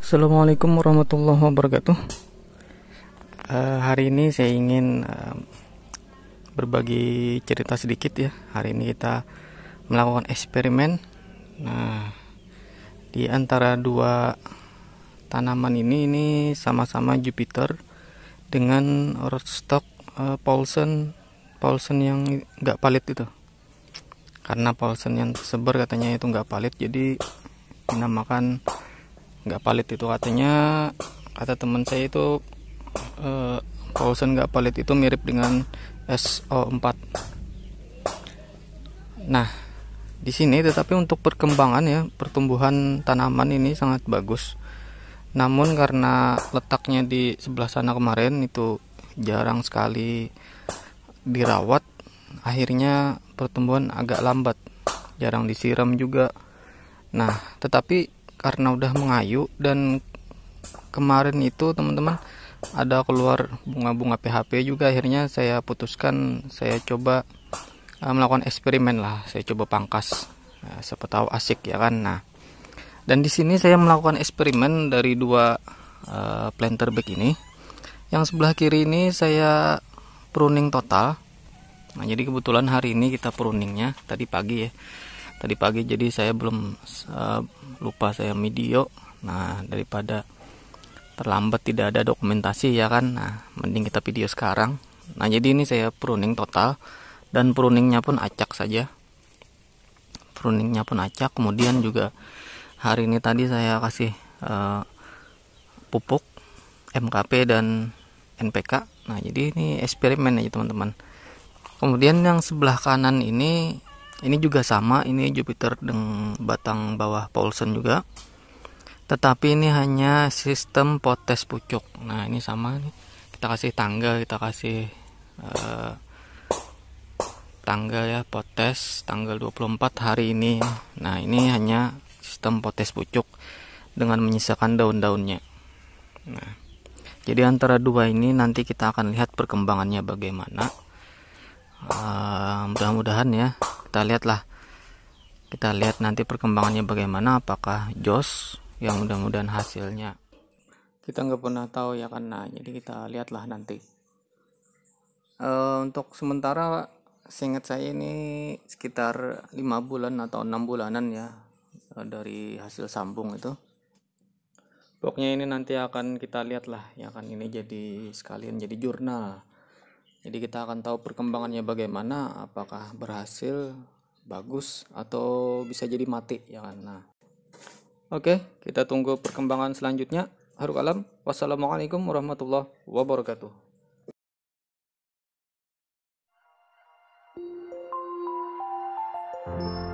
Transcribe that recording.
Assalamualaikum warahmatullahi wabarakatuh. Uh, hari ini saya ingin uh, berbagi cerita sedikit ya. Hari ini kita melakukan eksperimen. Nah, di antara dua tanaman ini ini sama-sama Jupiter dengan rootstock uh, eh, Paulson Paulson yang nggak palit itu karena Paulson yang tersebar katanya itu nggak palit jadi dinamakan nggak palit itu katanya kata teman saya itu eh, Paulsen nggak palit itu mirip dengan SO4 nah di sini tetapi untuk perkembangan ya pertumbuhan tanaman ini sangat bagus namun karena letaknya di sebelah sana kemarin itu jarang sekali dirawat akhirnya pertumbuhan agak lambat jarang disiram juga nah tetapi karena udah mengayu dan kemarin itu teman-teman ada keluar bunga-bunga PHP juga akhirnya saya putuskan saya coba uh, melakukan eksperimen lah saya coba pangkas nah, siapa tahu asik ya kan nah dan di sini saya melakukan eksperimen dari dua uh, eh, planter bag ini yang sebelah kiri ini saya pruning total nah jadi kebetulan hari ini kita pruningnya tadi pagi ya tadi pagi jadi saya belum uh, lupa saya video nah daripada terlambat tidak ada dokumentasi ya kan nah mending kita video sekarang nah jadi ini saya pruning total dan pruningnya pun acak saja pruningnya pun acak kemudian juga hari ini tadi saya kasih uh, pupuk MKP dan NPK nah jadi ini eksperimen aja teman-teman kemudian yang sebelah kanan ini ini juga sama, ini Jupiter dengan batang bawah Paulson juga. Tetapi ini hanya sistem potes pucuk. Nah, ini sama nih. Kita kasih tangga, kita kasih uh, tangga ya, potes tanggal 24 hari ini. Nah, ini hanya sistem potes pucuk dengan menyisakan daun-daunnya. Nah, jadi antara dua ini nanti kita akan lihat perkembangannya bagaimana. Uh, mudah-mudahan ya kita lihatlah kita lihat nanti perkembangannya bagaimana apakah jos yang mudah-mudahan hasilnya kita nggak pernah tahu ya karena jadi kita lihatlah nanti uh, untuk sementara seingat saya ini sekitar lima bulan atau enam bulanan ya eh, dari hasil sambung itu pokoknya ini nanti akan kita lihatlah lah ya kan ini jadi sekalian jadi jurnal jadi kita akan tahu perkembangannya bagaimana, apakah berhasil, bagus, atau bisa jadi mati ya kan. Nah. Oke, kita tunggu perkembangan selanjutnya. Haruk alam. Wassalamualaikum warahmatullahi wabarakatuh. thank you